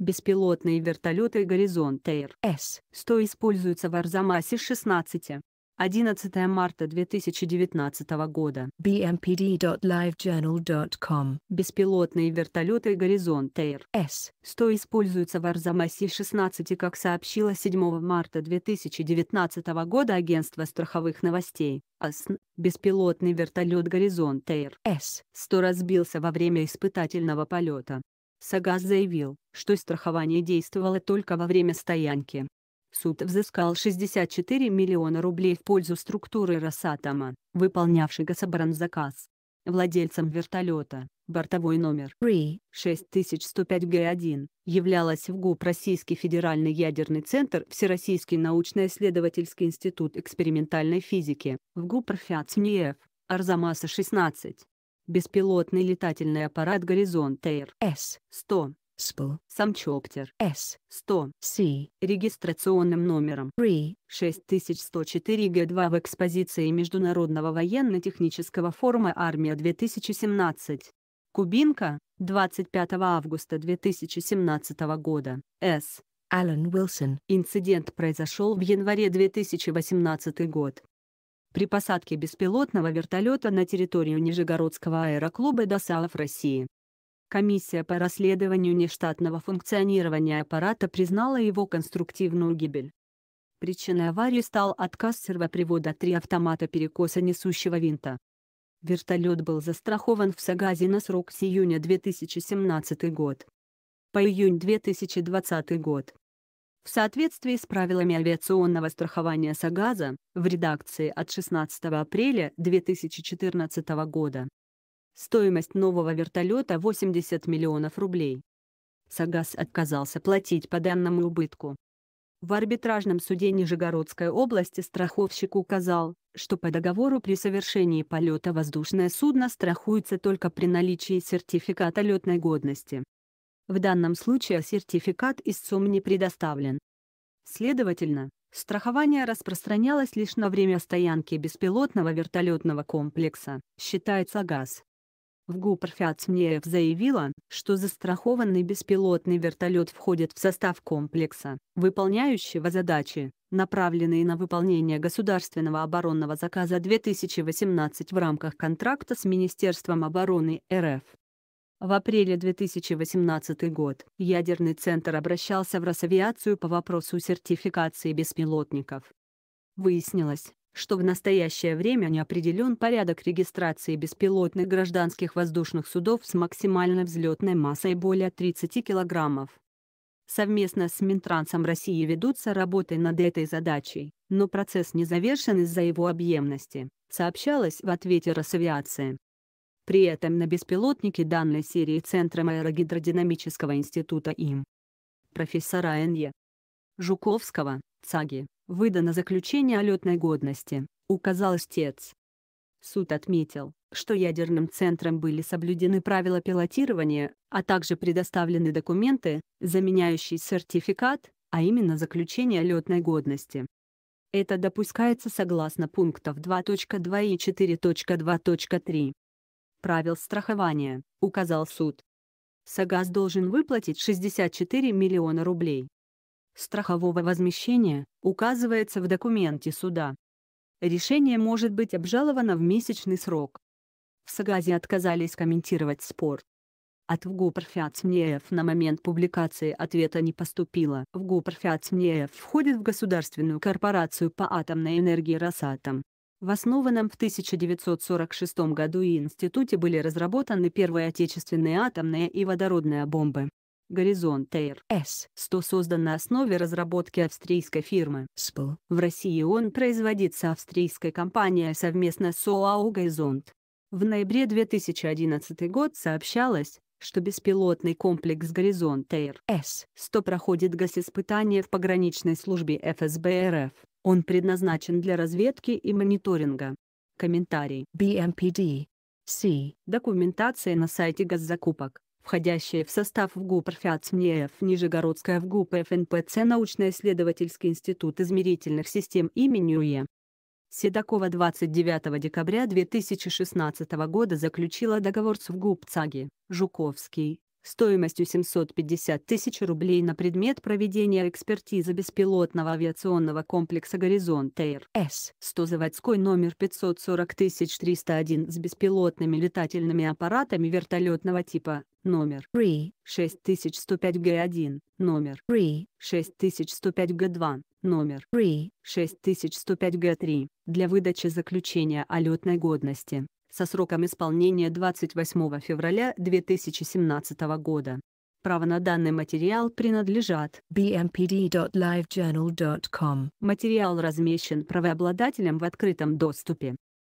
Беспилотные вертолеты «Горизонт Air S-100» используются в Арзамасе-16. 11 марта 2019 года. bmpd.livejournal.com Беспилотные вертолеты «Горизонт Air S-100» используются в Арзамасе-16, как сообщило 7 марта 2019 года агентство страховых новостей. АСН, беспилотный вертолет «Горизонт Air S-100» разбился во время испытательного полета. Сагаз заявил, что страхование действовало только во время стоянки. Суд взыскал 64 миллиона рублей в пользу структуры «Росатома», выполнявшей гособоронзаказ. Владельцем вертолета, бортовой номер РИ 6105 Г1, являлась ВГУП Российский федеральный ядерный центр Всероссийский научно-исследовательский институт экспериментальной физики, в ВГУП РФЯЦНИЕФ, Арзамаса 16. Беспилотный летательный аппарат «Горизонт Air s 100 СПЛ Самчоптер s 100 C регистрационным номером РИ 6104 g 2 в экспозиции Международного военно-технического форума «Армия-2017». Кубинка, 25 августа 2017 года, С. Аллен Уилсон. Инцидент произошел в январе 2018 год при посадке беспилотного вертолета на территорию Нижегородского аэроклуба ДОСААФ России. Комиссия по расследованию нештатного функционирования аппарата признала его конструктивную гибель. Причиной аварии стал отказ сервопривода три автомата перекоса несущего винта. Вертолет был застрахован в Сагазе на срок с июня 2017 год. По июнь 2020 год в соответствии с правилами авиационного страхования Сагаза в редакции от 16 апреля 2014 года стоимость нового вертолета 80 миллионов рублей. Сагаз отказался платить по данному убытку. В арбитражном суде Нижегородской области страховщик указал, что по договору при совершении полета воздушное судно страхуется только при наличии сертификата летной годности. В данном случае сертификат истцом не предоставлен. Следовательно, страхование распространялось лишь на время стоянки беспилотного вертолетного комплекса, считается ГАЗ. В ГУП заявила, что застрахованный беспилотный вертолет входит в состав комплекса, выполняющего задачи, направленные на выполнение государственного оборонного заказа 2018 в рамках контракта с Министерством обороны РФ. В апреле 2018 год ядерный центр обращался в Росавиацию по вопросу сертификации беспилотников. Выяснилось, что в настоящее время не определен порядок регистрации беспилотных гражданских воздушных судов с максимальной взлетной массой более 30 килограммов. Совместно с Минтрансом России ведутся работы над этой задачей, но процесс не завершен из-за его объемности, сообщалось в ответе Росавиации. При этом на беспилотнике данной серии Центром аэрогидродинамического института им. Профессора Н.Е. Жуковского, ЦАГИ, выдано заключение о летной годности, указал истец. Суд отметил, что ядерным центром были соблюдены правила пилотирования, а также предоставлены документы, заменяющие сертификат, а именно заключение о летной годности. Это допускается согласно пунктов 2.2 и 4.2.3 правил страхования, указал суд. Сагаз должен выплатить 64 миллиона рублей. Страхового возмещения указывается в документе суда. Решение может быть обжаловано в месячный срок. В Сагазе отказались комментировать спор. От ВГУПРФИАЦМНЕФ на момент публикации ответа не поступило. ВГУПРФИАЦМНЕФ входит в государственную корпорацию по атомной энергии «Росатом». В основанном в 1946 году институте были разработаны первые отечественные атомные и водородные бомбы. Горизонт S 100 создан на основе разработки австрийской фирмы СПЛ. В России он производится австрийской компанией совместно с ОАО «Горизонт». В ноябре 2011 год сообщалось, что беспилотный комплекс горизонт S ТРС-100» проходит госиспытание в пограничной службе ФСБ РФ. Он предназначен для разведки и мониторинга. Комментарий. BMPD. C. Документация на сайте госзакупок, входящая в состав ВГУП РФИАЦМНЕФ Нижегородская ВГУП ФНПЦ Научно-исследовательский институт измерительных систем имени УЕ. Седокова 29 декабря 2016 года заключила договор с ВГУП ЦАГИ, Жуковский, стоимостью 750 тысяч рублей на предмет проведения экспертизы беспилотного авиационного комплекса «Горизонт Air С-100» заводской номер 540 301 с беспилотными летательными аппаратами вертолетного типа номер ри 6105 Г1, номер ри 6105 Г2, номер ри 6105 Г3, для выдачи заключения о летной годности со сроком исполнения 28 февраля 2017 года. Право на данный материал принадлежат bmpd.livejournal.com. Материал размещен правообладателем в открытом доступе.